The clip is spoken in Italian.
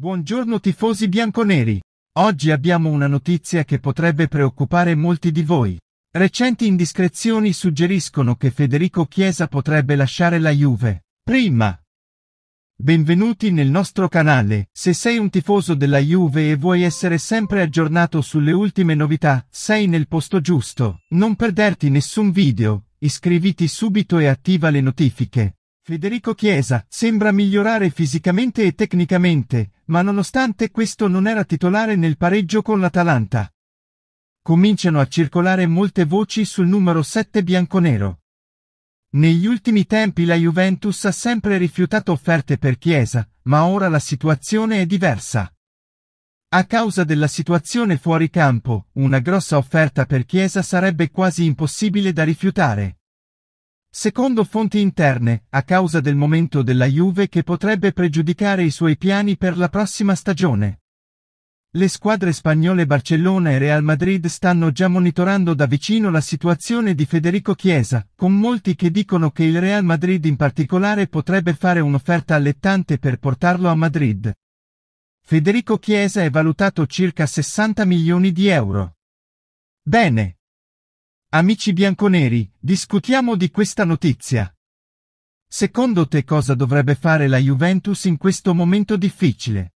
Buongiorno tifosi bianconeri. Oggi abbiamo una notizia che potrebbe preoccupare molti di voi. Recenti indiscrezioni suggeriscono che Federico Chiesa potrebbe lasciare la Juve. Prima. Benvenuti nel nostro canale. Se sei un tifoso della Juve e vuoi essere sempre aggiornato sulle ultime novità, sei nel posto giusto. Non perderti nessun video. Iscriviti subito e attiva le notifiche. Federico Chiesa sembra migliorare fisicamente e tecnicamente, ma nonostante questo non era titolare nel pareggio con l'Atalanta. Cominciano a circolare molte voci sul numero 7 bianconero. Negli ultimi tempi la Juventus ha sempre rifiutato offerte per Chiesa, ma ora la situazione è diversa. A causa della situazione fuori campo, una grossa offerta per Chiesa sarebbe quasi impossibile da rifiutare. Secondo fonti interne, a causa del momento della Juve che potrebbe pregiudicare i suoi piani per la prossima stagione. Le squadre spagnole Barcellona e Real Madrid stanno già monitorando da vicino la situazione di Federico Chiesa, con molti che dicono che il Real Madrid in particolare potrebbe fare un'offerta allettante per portarlo a Madrid. Federico Chiesa è valutato circa 60 milioni di euro. Bene, Amici bianconeri, discutiamo di questa notizia. Secondo te cosa dovrebbe fare la Juventus in questo momento difficile?